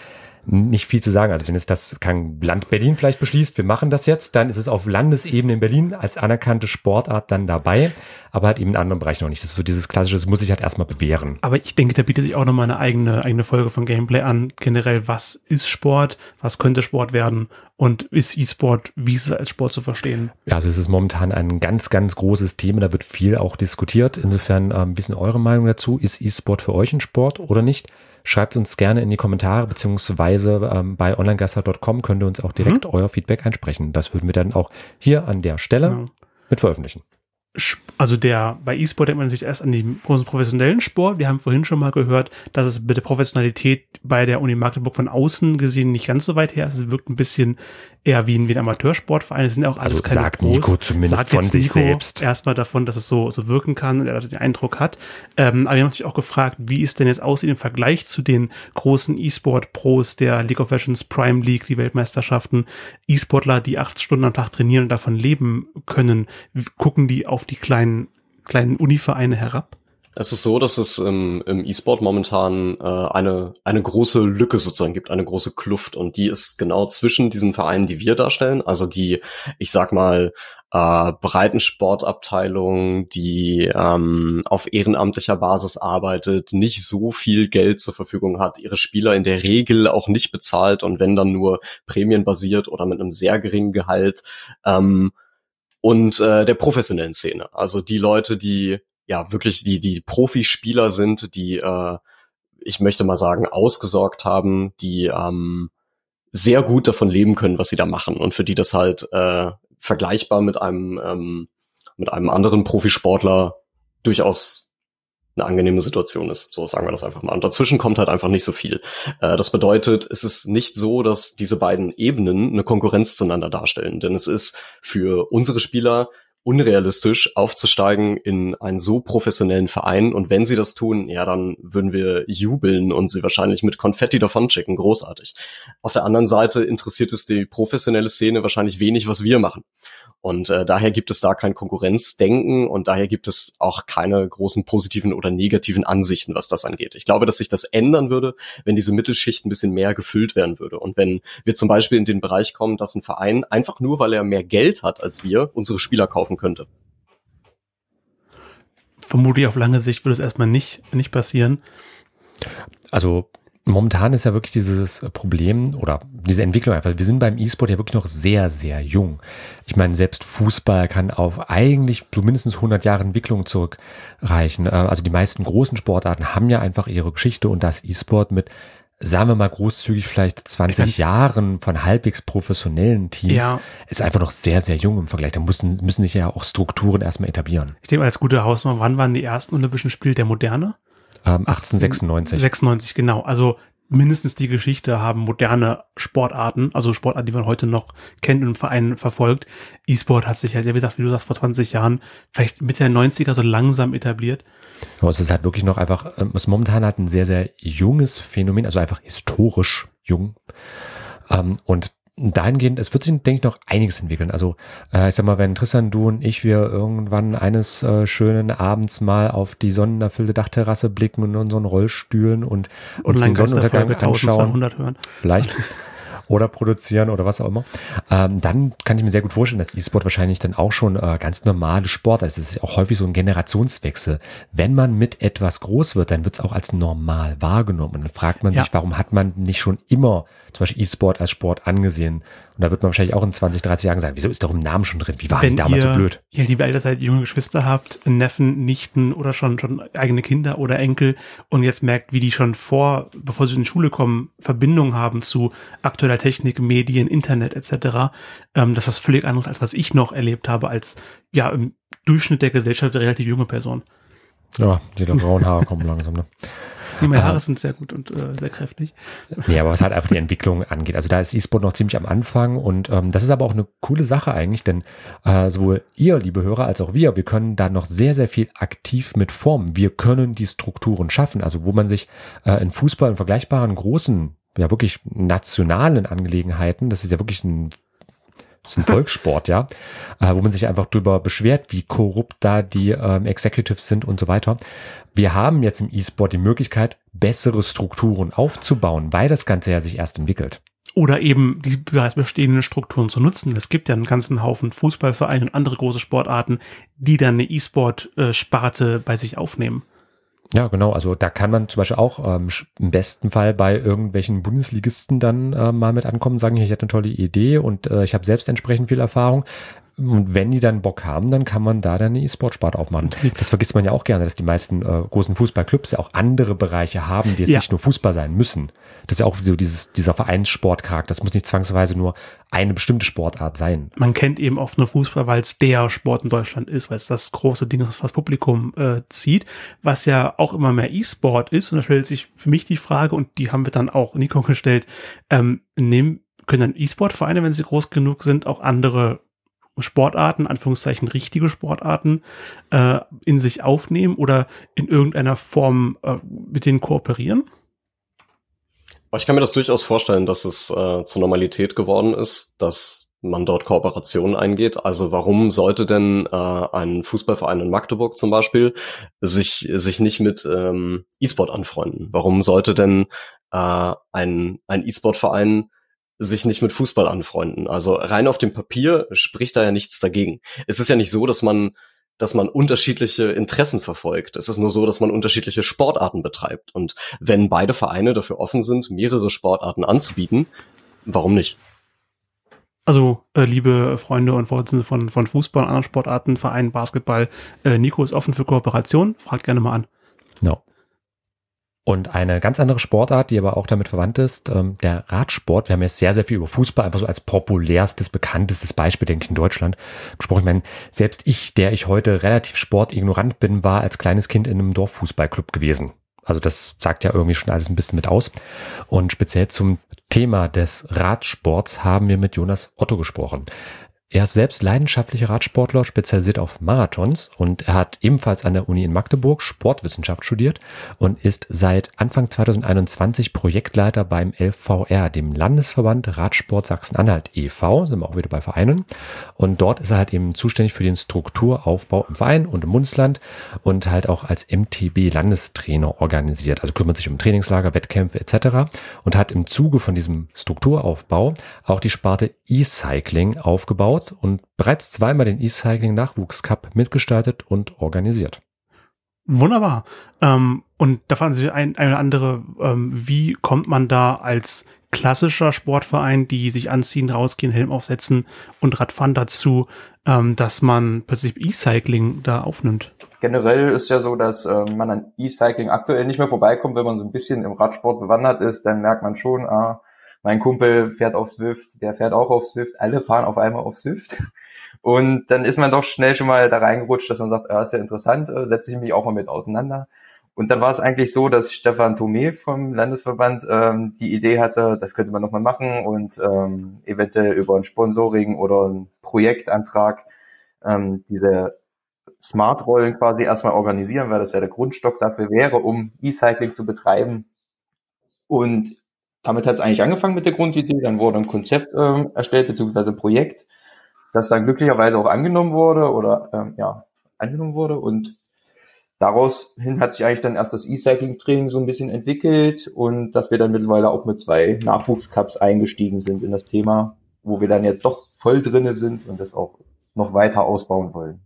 nicht viel zu sagen. Also wenn es das kann Land Berlin vielleicht beschließt, wir machen das jetzt, dann ist es auf Landesebene in Berlin als anerkannte Sportart dann dabei, aber halt eben in anderen Bereichen noch nicht. Das ist so dieses klassische, das muss ich halt erstmal bewähren. Aber ich denke, da bietet sich auch nochmal eine eigene, eigene Folge von Gameplay an. Generell, was ist Sport? Was könnte Sport werden? Und ist E-Sport, wie ist es als Sport zu verstehen? Ja, also es ist momentan ein ganz, ganz großes Thema. Da wird viel auch diskutiert. Insofern, ähm, wissen eure Meinung dazu? Ist E-Sport für euch ein Sport oder nicht? Schreibt uns gerne in die Kommentare, beziehungsweise ähm, bei onlinegaster.com könnt ihr uns auch direkt mhm. euer Feedback einsprechen. Das würden wir dann auch hier an der Stelle ja. Genau. mit veröffentlichen. Also der, bei E-Sport denkt man natürlich erst an den großen professionellen Sport. Wir haben vorhin schon mal gehört, dass es mit der Professionalität bei der Uni Magdeburg von außen gesehen nicht ganz so weit her ist. Es wirkt ein bisschen eher wie ein, wie ein Amateursportverein. Das sind ja auch alles also keine sagt groß. Nico zumindest sagt von sich selbst. Erstmal davon, dass es so, so wirken kann und er den Eindruck hat. Ähm, aber wir haben natürlich auch gefragt, wie ist denn jetzt aussieht im Vergleich zu den großen E-Sport-Pros der League of Legends Prime League, die Weltmeisterschaften. E-Sportler, die acht Stunden am Tag trainieren und davon leben können, gucken die auf die kleinen, kleinen Univereine herab? Es ist so, dass es im, im E-Sport momentan äh, eine, eine große Lücke sozusagen gibt, eine große Kluft. Und die ist genau zwischen diesen Vereinen, die wir darstellen, also die, ich sag mal, äh, breiten Breitensportabteilung, die ähm, auf ehrenamtlicher Basis arbeitet, nicht so viel Geld zur Verfügung hat, ihre Spieler in der Regel auch nicht bezahlt und wenn dann nur prämienbasiert oder mit einem sehr geringen Gehalt ähm, und äh, der professionellen Szene. Also die Leute, die ja wirklich die, die Profispieler sind, die, äh, ich möchte mal sagen, ausgesorgt haben, die ähm, sehr gut davon leben können, was sie da machen und für die das halt äh, vergleichbar mit einem, ähm, mit einem anderen Profisportler durchaus eine angenehme Situation ist. So sagen wir das einfach mal. Und dazwischen kommt halt einfach nicht so viel. Äh, das bedeutet, es ist nicht so, dass diese beiden Ebenen eine Konkurrenz zueinander darstellen, denn es ist für unsere Spieler unrealistisch, aufzusteigen in einen so professionellen Verein. Und wenn sie das tun, ja, dann würden wir jubeln und sie wahrscheinlich mit Konfetti davonschicken. Großartig. Auf der anderen Seite interessiert es die professionelle Szene wahrscheinlich wenig, was wir machen. Und äh, daher gibt es da kein Konkurrenzdenken und daher gibt es auch keine großen positiven oder negativen Ansichten, was das angeht. Ich glaube, dass sich das ändern würde, wenn diese Mittelschicht ein bisschen mehr gefüllt werden würde. Und wenn wir zum Beispiel in den Bereich kommen, dass ein Verein einfach nur, weil er mehr Geld hat als wir, unsere Spieler kaufen könnte. Vermutlich auf lange Sicht würde es erstmal nicht, nicht passieren. Also momentan ist ja wirklich dieses Problem oder diese Entwicklung einfach. Wir sind beim E-Sport ja wirklich noch sehr, sehr jung. Ich meine, selbst Fußball kann auf eigentlich zumindest 100 Jahre Entwicklung zurückreichen. Äh, also die meisten großen Sportarten haben ja einfach ihre Geschichte und das E-Sport mit sagen wir mal großzügig vielleicht 20 Jahren von halbwegs professionellen Teams, ja. ist einfach noch sehr, sehr jung im Vergleich. Da müssen, müssen sich ja auch Strukturen erstmal etablieren. Ich denke, als gute Hausnummer, wann waren die ersten Olympischen Spiele der Moderne? 1896. Ähm, 96, genau. Also mindestens die Geschichte haben moderne Sportarten, also Sportarten, die man heute noch kennt und im Verein verfolgt. E-Sport hat sich halt, wie gesagt, wie du sagst, vor 20 Jahren, vielleicht Mitte der 90er so langsam etabliert. Aber es ist halt wirklich noch einfach, ähm, es ist momentan halt ein sehr, sehr junges Phänomen, also einfach historisch jung. Ähm, und dahingehend, es wird sich, denke ich, noch einiges entwickeln. Also, äh, ich sag mal, wenn Tristan, du und ich, wir irgendwann eines äh, schönen Abends mal auf die sonnenerfüllte Dachterrasse blicken und unseren Rollstühlen und, und uns den Sonnenuntergang anschauen. Hören. Vielleicht. oder produzieren oder was auch immer, ähm, dann kann ich mir sehr gut vorstellen, dass E-Sport wahrscheinlich dann auch schon äh, ganz normale Sport ist. Es ist auch häufig so ein Generationswechsel. Wenn man mit etwas groß wird, dann wird es auch als normal wahrgenommen. Und dann fragt man ja. sich, warum hat man nicht schon immer zum Beispiel E-Sport als Sport angesehen? Und da wird man wahrscheinlich auch in 20, 30 Jahren sagen, wieso ist doch im Namen schon drin? Wie war die damals ihr, so blöd? Ihr liebe Eltern halt seid junge Geschwister habt, Neffen, Nichten oder schon, schon eigene Kinder oder Enkel und jetzt merkt, wie die schon vor, bevor sie in die Schule kommen, Verbindungen haben zu aktueller Technik, Medien, Internet etc., ähm, das ist völlig anderes, als was ich noch erlebt habe als ja im Durchschnitt der Gesellschaft relativ junge Person. Ja, die braunen Haare kommen langsam, ne? Nee, meine ah. Haare sind sehr gut und äh, sehr kräftig. Nee, aber was halt einfach die Entwicklung angeht. Also da ist E-Sport noch ziemlich am Anfang und ähm, das ist aber auch eine coole Sache eigentlich, denn äh, sowohl ihr, liebe Hörer, als auch wir, wir können da noch sehr, sehr viel aktiv mit formen. Wir können die Strukturen schaffen. Also wo man sich äh, in Fußball in vergleichbaren großen ja wirklich nationalen Angelegenheiten, das ist ja wirklich ein ist ein Volkssport, ja, äh, wo man sich einfach drüber beschwert, wie korrupt da die ähm, Executives sind und so weiter. Wir haben jetzt im E-Sport die Möglichkeit, bessere Strukturen aufzubauen, weil das Ganze ja sich erst entwickelt. Oder eben die bereits bestehenden Strukturen zu nutzen. Es gibt ja einen ganzen Haufen Fußballvereine und andere große Sportarten, die dann eine E-Sport-Sparte äh, bei sich aufnehmen. Ja, genau. Also da kann man zum Beispiel auch ähm, im besten Fall bei irgendwelchen Bundesligisten dann äh, mal mit ankommen, sagen, ich hätte eine tolle Idee und äh, ich habe selbst entsprechend viel Erfahrung. Und wenn die dann Bock haben, dann kann man da dann eine E-Sport-Sparte aufmachen. Mhm. Das vergisst man ja auch gerne, dass die meisten äh, großen Fußballclubs ja auch andere Bereiche haben, die jetzt ja. nicht nur Fußball sein müssen. Das ist ja auch so dieses, dieser Vereinssportcharakter. Das muss nicht zwangsweise nur eine bestimmte Sportart sein. Man kennt eben oft nur Fußball, weil es der Sport in Deutschland ist, weil es das große Ding ist, was Publikum äh, zieht, was ja auch immer mehr E-Sport ist. Und da stellt sich für mich die Frage, und die haben wir dann auch Nico gestellt, ähm, nehmen können dann E-Sport-Vereine, wenn sie groß genug sind, auch andere Sportarten, Anführungszeichen richtige Sportarten, äh, in sich aufnehmen oder in irgendeiner Form äh, mit denen kooperieren? Ich kann mir das durchaus vorstellen, dass es äh, zur Normalität geworden ist, dass man dort Kooperationen eingeht. Also warum sollte denn äh, ein Fußballverein in Magdeburg zum Beispiel sich, sich nicht mit ähm, E-Sport anfreunden? Warum sollte denn äh, ein, ein E-Sport-Verein sich nicht mit Fußball anfreunden. Also rein auf dem Papier spricht da ja nichts dagegen. Es ist ja nicht so, dass man dass man unterschiedliche Interessen verfolgt. Es ist nur so, dass man unterschiedliche Sportarten betreibt. Und wenn beide Vereine dafür offen sind, mehrere Sportarten anzubieten, warum nicht? Also, äh, liebe Freunde und Vorsitzende von, von Fußball und anderen Sportarten, Vereinen, Basketball, äh, Nico ist offen für Kooperation. Fragt gerne mal an. Genau. No. Und eine ganz andere Sportart, die aber auch damit verwandt ist, ähm, der Radsport. Wir haben jetzt sehr, sehr viel über Fußball, einfach so als populärstes, bekanntestes Beispiel, denke ich, in Deutschland gesprochen. Ich meine, selbst ich, der ich heute relativ sportignorant bin, war als kleines Kind in einem Dorffußballclub gewesen. Also das sagt ja irgendwie schon alles ein bisschen mit aus. Und speziell zum Thema des Radsports haben wir mit Jonas Otto gesprochen. Er ist selbst leidenschaftlicher Radsportler, spezialisiert auf Marathons und er hat ebenfalls an der Uni in Magdeburg Sportwissenschaft studiert und ist seit Anfang 2021 Projektleiter beim LVR, dem Landesverband Radsport Sachsen-Anhalt e.V., sind wir auch wieder bei Vereinen. Und dort ist er halt eben zuständig für den Strukturaufbau im Verein und im Bundesland und halt auch als MTB-Landestrainer organisiert. Also kümmert sich um Trainingslager, Wettkämpfe etc. und hat im Zuge von diesem Strukturaufbau auch die Sparte E-Cycling aufgebaut aufgebaut und bereits zweimal den E-Cycling Nachwuchs Cup mitgestaltet und organisiert. Wunderbar. Ähm, und da fragen Sie ein, eine andere, ähm, wie kommt man da als klassischer Sportverein, die sich anziehen, rausgehen, Helm aufsetzen und Radfahren dazu, ähm, dass man plötzlich E-Cycling da aufnimmt? Generell ist ja so, dass äh, man an E-Cycling aktuell nicht mehr vorbeikommt, wenn man so ein bisschen im Radsport bewandert ist, dann merkt man schon, ah, äh, mein Kumpel fährt auf Swift, der fährt auch auf Swift, alle fahren auf einmal auf Swift. Und dann ist man doch schnell schon mal da reingerutscht, dass man sagt, ja, ah, ist ja interessant, äh, setze ich mich auch mal mit auseinander. Und dann war es eigentlich so, dass Stefan Thome vom Landesverband ähm, die Idee hatte, das könnte man nochmal machen und ähm, eventuell über ein Sponsoring oder einen Projektantrag ähm, diese Smart-Rollen quasi erstmal organisieren, weil das ja der Grundstock dafür wäre, um E-Cycling zu betreiben. Und damit hat es eigentlich angefangen mit der Grundidee. Dann wurde ein Konzept ähm, erstellt, beziehungsweise ein Projekt, das dann glücklicherweise auch angenommen wurde oder ähm, ja, angenommen wurde. Und daraus hin hat sich eigentlich dann erst das E-Cycling-Training so ein bisschen entwickelt und dass wir dann mittlerweile auch mit zwei Nachwuchscups eingestiegen sind in das Thema, wo wir dann jetzt doch voll drinne sind und das auch noch weiter ausbauen wollen.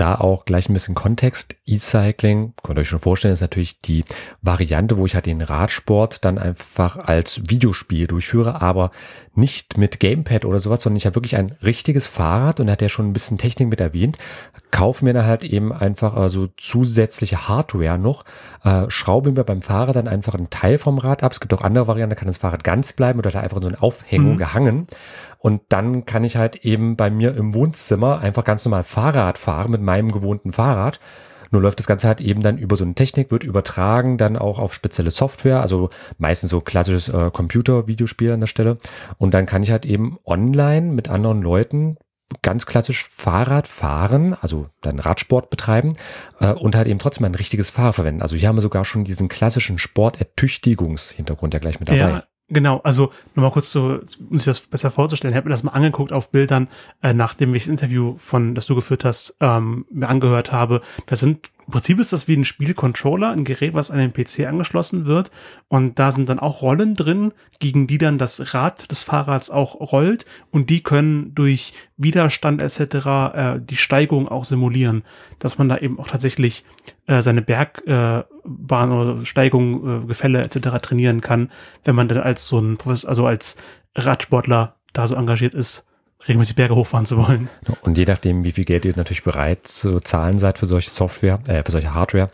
Da auch gleich ein bisschen Kontext. E-Cycling, könnt ihr euch schon vorstellen, ist natürlich die Variante, wo ich halt den Radsport dann einfach als Videospiel durchführe, aber nicht mit Gamepad oder sowas, sondern ich habe wirklich ein richtiges Fahrrad und hat ja schon ein bisschen Technik mit erwähnt. Kaufe mir dann halt eben einfach also zusätzliche Hardware noch, äh, schraube mir beim Fahrrad dann einfach einen Teil vom Rad ab. Es gibt auch andere Varianten, da kann das Fahrrad ganz bleiben oder da einfach in so eine Aufhängung mhm. gehangen. Und dann kann ich halt eben bei mir im Wohnzimmer einfach ganz normal Fahrrad fahren mit meinem gewohnten Fahrrad. Nur läuft das Ganze halt eben dann über so eine Technik, wird übertragen, dann auch auf spezielle Software, also meistens so klassisches äh, Computer-Videospiel an der Stelle. Und dann kann ich halt eben online mit anderen Leuten ganz klassisch Fahrrad fahren, also dann Radsport betreiben äh, und halt eben trotzdem ein richtiges Fahrrad verwenden. Also hier haben wir sogar schon diesen klassischen Sportertüchtigungshintergrund ja gleich mit dabei. Ja, Genau, also nochmal kurz zu, um sich das besser vorzustellen, ich habe mir das mal angeguckt auf Bildern, äh, nachdem ich das Interview von, das du geführt hast, ähm, mir angehört habe. Das sind, im Prinzip ist das wie ein Spielcontroller, ein Gerät, was an den PC angeschlossen wird. Und da sind dann auch Rollen drin, gegen die dann das Rad des Fahrrads auch rollt. Und die können durch Widerstand etc. Äh, die Steigung auch simulieren, dass man da eben auch tatsächlich äh, seine Berg, äh, Bahn oder Steigung, äh, Gefälle etc. trainieren kann, wenn man dann als so ein Professor, also als Radsportler da so engagiert ist regelmäßig Berge hochfahren zu wollen. Und je nachdem, wie viel Geld ihr natürlich bereit zu zahlen seid für solche Software, äh, für solche Hardware,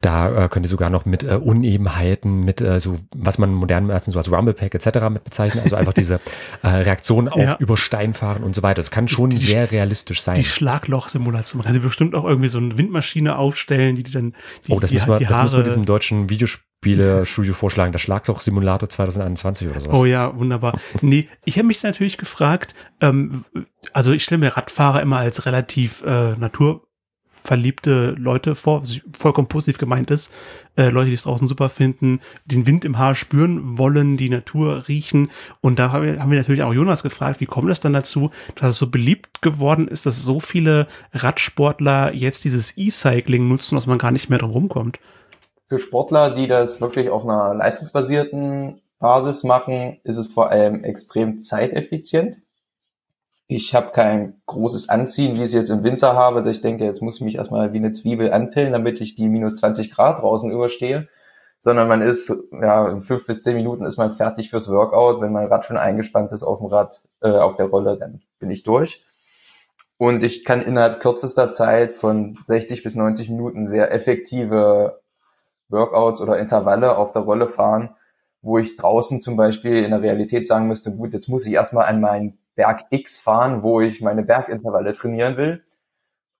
da äh, könnt ihr sogar noch mit äh, Unebenheiten, mit äh, so, was man modernen Ärzten so als Rumble Pack etc. mit bezeichnet, also einfach diese äh, Reaktion auf ja. fahren und so weiter. Das kann schon die, sehr realistisch sein. Die Schlagloch-Simulation. Man kann sie bestimmt auch irgendwie so eine Windmaschine aufstellen, die, die dann oh, die, Oh, das, die, müssen, wir, die Haare, das müssen wir diesem deutschen Videospiel Spielestudio vorschlagen. Da schlag Simulator 2021 oder sowas. Oh ja, wunderbar. Nee, ich habe mich natürlich gefragt, ähm, also ich stelle mir Radfahrer immer als relativ äh, Natur Leute vor, was vollkommen positiv gemeint ist, äh, Leute, die es draußen super finden, den Wind im Haar spüren wollen, die Natur riechen. Und da haben wir, haben wir natürlich auch Jonas gefragt, wie kommt es dann dazu, dass es so beliebt geworden ist, dass so viele Radsportler jetzt dieses E-Cycling nutzen, dass man gar nicht mehr drum rumkommt? kommt? für Sportler, die das wirklich auf einer leistungsbasierten Basis machen, ist es vor allem extrem zeiteffizient. Ich habe kein großes Anziehen, wie ich es jetzt im Winter habe. Dass ich denke, jetzt muss ich mich erstmal wie eine Zwiebel anpillen, damit ich die minus 20 Grad draußen überstehe. Sondern man ist, ja, in fünf bis zehn Minuten ist man fertig fürs Workout. Wenn mein Rad schon eingespannt ist auf dem Rad, äh, auf der Rolle, dann bin ich durch. Und ich kann innerhalb kürzester Zeit von 60 bis 90 Minuten sehr effektive Workouts oder Intervalle auf der Rolle fahren, wo ich draußen zum Beispiel in der Realität sagen müsste, gut, jetzt muss ich erstmal an meinen Berg X fahren, wo ich meine Bergintervalle trainieren will.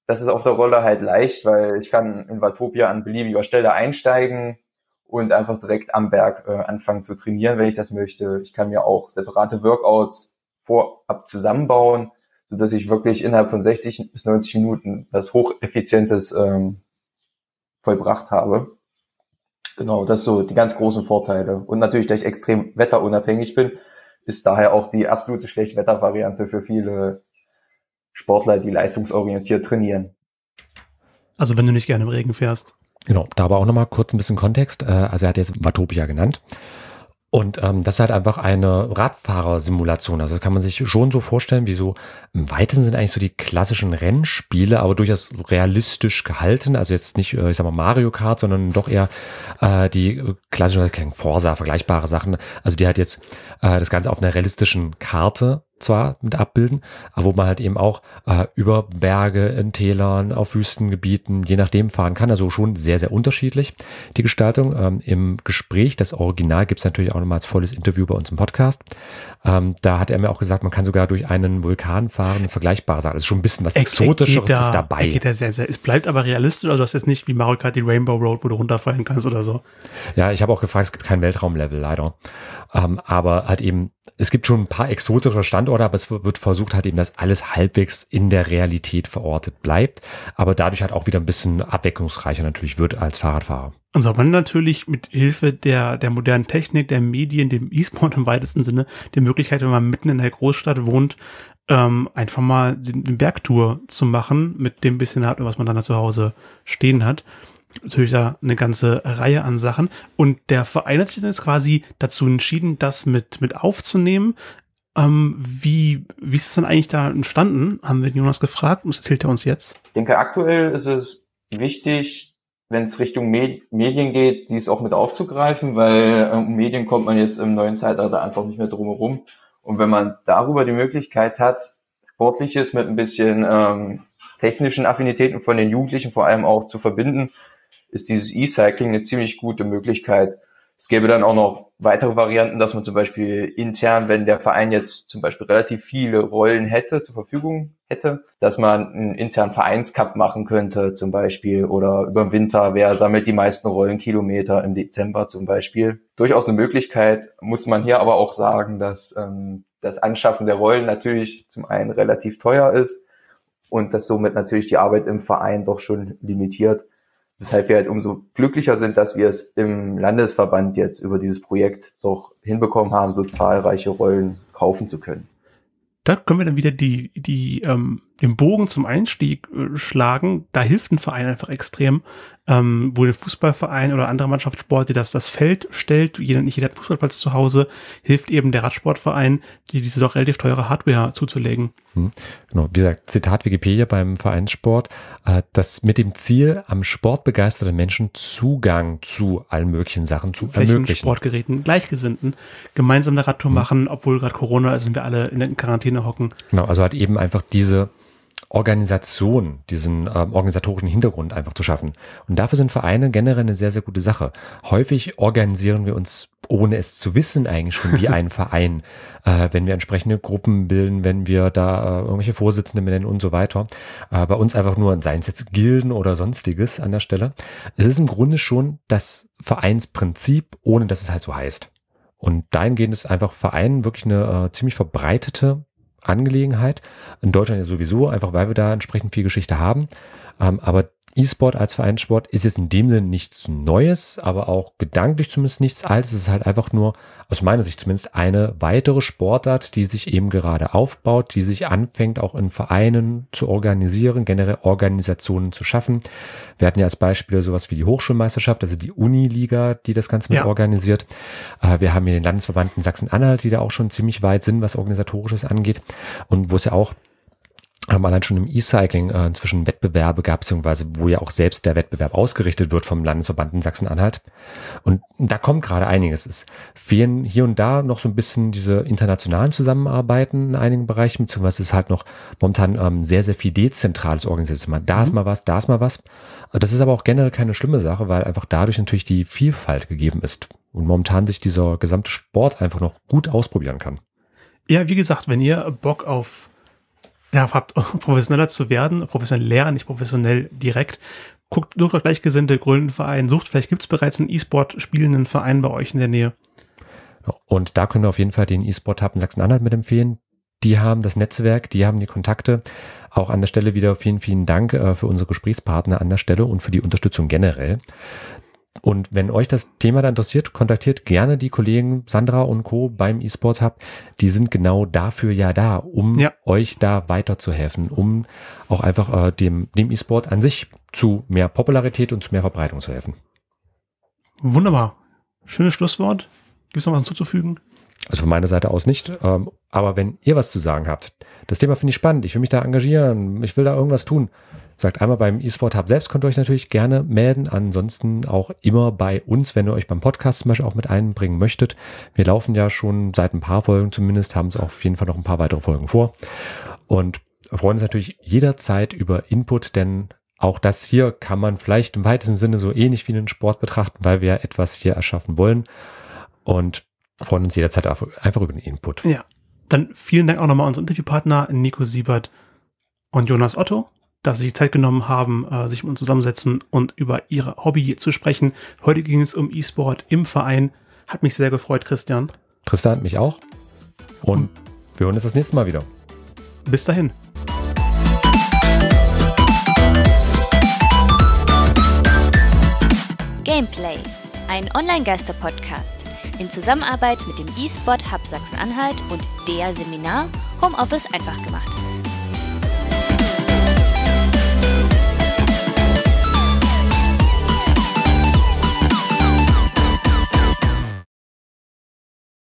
Das ist auf der Rolle halt leicht, weil ich kann in Watopia an beliebiger Stelle einsteigen und einfach direkt am Berg äh, anfangen zu trainieren, wenn ich das möchte. Ich kann mir auch separate Workouts vorab zusammenbauen, sodass ich wirklich innerhalb von 60 bis 90 Minuten was hocheffizientes ähm, vollbracht habe. Genau, das so die ganz großen Vorteile. Und natürlich, da ich extrem wetterunabhängig bin, ist daher auch die absolute Schlechtwettervariante für viele Sportler, die leistungsorientiert trainieren. Also wenn du nicht gerne im Regen fährst. Genau, da aber auch nochmal kurz ein bisschen Kontext. Äh, also er hat jetzt Watopia genannt. Und ähm, das ist halt einfach eine Radfahrersimulation. Also das kann man sich schon so vorstellen, wie so im Weiten sind eigentlich so die klassischen Rennspiele, aber durchaus realistisch gehalten. Also jetzt nicht, äh, ich sag mal, Mario Kart, sondern doch eher äh, die klassischen, also kein Forsa, vergleichbare Sachen. Also die hat jetzt äh, das Ganze auf einer realistischen Karte zwar mit abbilden, aber wo man halt eben auch äh, über Berge, in Tälern, auf Wüstengebieten, je nachdem fahren kann. Also schon sehr, sehr unterschiedlich die Gestaltung. Ähm, Im Gespräch, das Original gibt es natürlich auch nochmal als volles Interview bei uns im Podcast. Ähm, da hat er mir auch gesagt, man kann sogar durch einen Vulkan fahren, vergleichbar sein. ist also schon ein bisschen was Exotisches Exotischeres er da, ist dabei. Geht da sehr, sehr. Es bleibt aber realistisch. Also du hast jetzt nicht wie Mario Kart die Rainbow Road, wo du runterfallen kannst oder so. Ja, ich habe auch gefragt, es gibt kein Weltraumlevel leider. Ähm, aber halt eben es gibt schon ein paar exotische Standorte, aber es wird versucht halt eben, dass alles halbwegs in der Realität verortet bleibt, aber dadurch halt auch wieder ein bisschen abwechslungsreicher natürlich wird als Fahrradfahrer. Und soll man natürlich mit Hilfe der, der modernen Technik, der Medien, dem E-Sport im weitesten Sinne, die Möglichkeit, wenn man mitten in der Großstadt wohnt, ähm, einfach mal den, Bergtour zu machen mit dem bisschen Hardware, was man dann da zu Hause stehen hat natürlich da eine ganze Reihe an Sachen. Und der Verein hat sich jetzt quasi dazu entschieden, das mit, mit aufzunehmen. Ähm, wie, wie ist es dann eigentlich da entstanden? Haben wir den Jonas gefragt und das erzählt er uns jetzt. Ich denke, aktuell ist es wichtig, wenn es Richtung Med Medien geht, dies auch mit aufzugreifen, weil ähm, um Medien kommt man jetzt im neuen Zeitalter einfach nicht mehr drumherum. Und wenn man darüber die Möglichkeit hat, Sportliches mit ein bisschen ähm, technischen Affinitäten von den Jugendlichen vor allem auch zu verbinden, ist dieses E-Cycling eine ziemlich gute Möglichkeit. Es gäbe dann auch noch weitere Varianten, dass man zum Beispiel intern, wenn der Verein jetzt zum Beispiel relativ viele Rollen hätte, zur Verfügung hätte, dass man einen internen Vereinscup machen könnte zum Beispiel oder über den Winter, wer sammelt die meisten Rollenkilometer im Dezember zum Beispiel. Durchaus eine Möglichkeit, muss man hier aber auch sagen, dass ähm, das Anschaffen der Rollen natürlich zum einen relativ teuer ist und dass somit natürlich die Arbeit im Verein doch schon limitiert weshalb wir halt umso glücklicher sind, dass wir es im Landesverband jetzt über dieses Projekt doch hinbekommen haben, so zahlreiche Rollen kaufen zu können. Da können wir dann wieder die, die, ähm, den Bogen zum Einstieg äh, schlagen. Da hilft ein Verein einfach extrem, ähm, wo der Fußballverein oder andere Mannschaftssport, die das, das Feld stellt, jeder, nicht jeder hat Fußballplatz zu Hause, hilft eben der Radsportverein, die diese doch relativ teure Hardware zuzulegen. Hm. Genau, wie gesagt, Zitat Wikipedia beim Vereinssport, äh, dass mit dem Ziel, am Sport begeisterten Menschen Zugang zu allen möglichen Sachen zu Flächen, ermöglichen. Sportgeräten, Gleichgesinnten, gemeinsam eine Radtour hm. machen, obwohl gerade Corona ist, und wir alle in der Quarantäne hocken. Genau, also hat eben einfach diese Organisation, diesen ähm, organisatorischen Hintergrund einfach zu schaffen. Und dafür sind Vereine generell eine sehr, sehr gute Sache. Häufig organisieren wir uns, ohne es zu wissen, eigentlich schon wie ein Verein, äh, wenn wir entsprechende Gruppen bilden, wenn wir da äh, irgendwelche Vorsitzende benennen und so weiter. Äh, bei uns einfach nur, seien es jetzt Gilden oder sonstiges an der Stelle. Es ist im Grunde schon das Vereinsprinzip, ohne dass es halt so heißt. Und dahingehend ist einfach Verein wirklich eine äh, ziemlich verbreitete Angelegenheit. In Deutschland ja sowieso, einfach weil wir da entsprechend viel Geschichte haben. Ähm, aber E-Sport als Vereinssport ist jetzt in dem Sinne nichts Neues, aber auch gedanklich zumindest nichts Altes. Es ist halt einfach nur, aus meiner Sicht zumindest, eine weitere Sportart, die sich eben gerade aufbaut, die sich anfängt, auch in Vereinen zu organisieren, generell Organisationen zu schaffen. Wir hatten ja als Beispiel sowas wie die Hochschulmeisterschaft, also die Uniliga, die das Ganze mit ja. organisiert. Äh, wir haben hier den Landesverband in Sachsen-Anhalt, die da auch schon ziemlich weit sind, was Organisatorisches angeht und wo es ja auch haben allein schon im E-Cycling äh, inzwischen Wettbewerbe gab, beziehungsweise wo ja auch selbst der Wettbewerb ausgerichtet wird vom Landesverband in Sachsen-Anhalt. Und da kommt gerade einiges. Es fehlen hier und da noch so ein bisschen diese internationalen Zusammenarbeiten in einigen Bereichen, beziehungsweise es ist halt noch momentan ähm, sehr, sehr viel dezentrales organisiert. Da mhm. ist mal was, da ist mal was. Das ist aber auch generell keine schlimme Sache, weil einfach dadurch natürlich die Vielfalt gegeben ist und momentan sich dieser gesamte Sport einfach noch gut ausprobieren kann. Ja, wie gesagt, wenn ihr Bock auf ja, habt, professioneller zu werden, professionell professioneller, nicht professionell direkt, guckt, sucht euch gleichgesinnte Gründenvereine, sucht, vielleicht gibt es bereits einen E-Sport spielenden Verein bei euch in der Nähe. Und da können wir auf jeden Fall den E-Sport Hub in Sachsen-Anhalt mit empfehlen. Die haben das Netzwerk, die haben die Kontakte. Auch an der Stelle wieder vielen, vielen Dank äh, für unsere Gesprächspartner an der Stelle und für die Unterstützung generell. Und wenn euch das Thema da interessiert, kontaktiert gerne die Kollegen Sandra und Co. beim eSports Hub. Die sind genau dafür ja da, um ja. euch da weiterzuhelfen, um auch einfach äh, dem, dem E-Sport an sich zu mehr Popularität und zu mehr Verbreitung zu helfen. Wunderbar. Schönes Schlusswort. Gibt es noch was hinzuzufügen? Also von meiner Seite aus nicht. Ähm, aber wenn ihr was zu sagen habt, das Thema finde ich spannend, ich will mich da engagieren, ich will da irgendwas tun, sagt einmal beim eSport Hub selbst könnt ihr euch natürlich gerne melden. Ansonsten auch immer bei uns, wenn ihr euch beim Podcast zum Beispiel auch mit einbringen möchtet. Wir laufen ja schon seit ein paar Folgen zumindest, haben es auf jeden Fall noch ein paar weitere Folgen vor und freuen uns natürlich jederzeit über Input, denn auch das hier kann man vielleicht im weitesten Sinne so ähnlich wie den Sport betrachten, weil wir etwas hier erschaffen wollen und freuen uns jederzeit einfach über den Input. Ja, dann vielen Dank auch nochmal an unsere Interviewpartner Nico Siebert und Jonas Otto dass sie die Zeit genommen haben, äh, sich mit uns zusammensetzen und über ihre Hobby zu sprechen. Heute ging es um E-Sport im Verein. Hat mich sehr gefreut, Christian. Tristan, mich auch. Und wir hören uns das nächste Mal wieder. Bis dahin. Gameplay, ein Online-Geister-Podcast in Zusammenarbeit mit dem E-Sport Hub Sachsen-Anhalt und der Seminar Homeoffice einfach gemacht.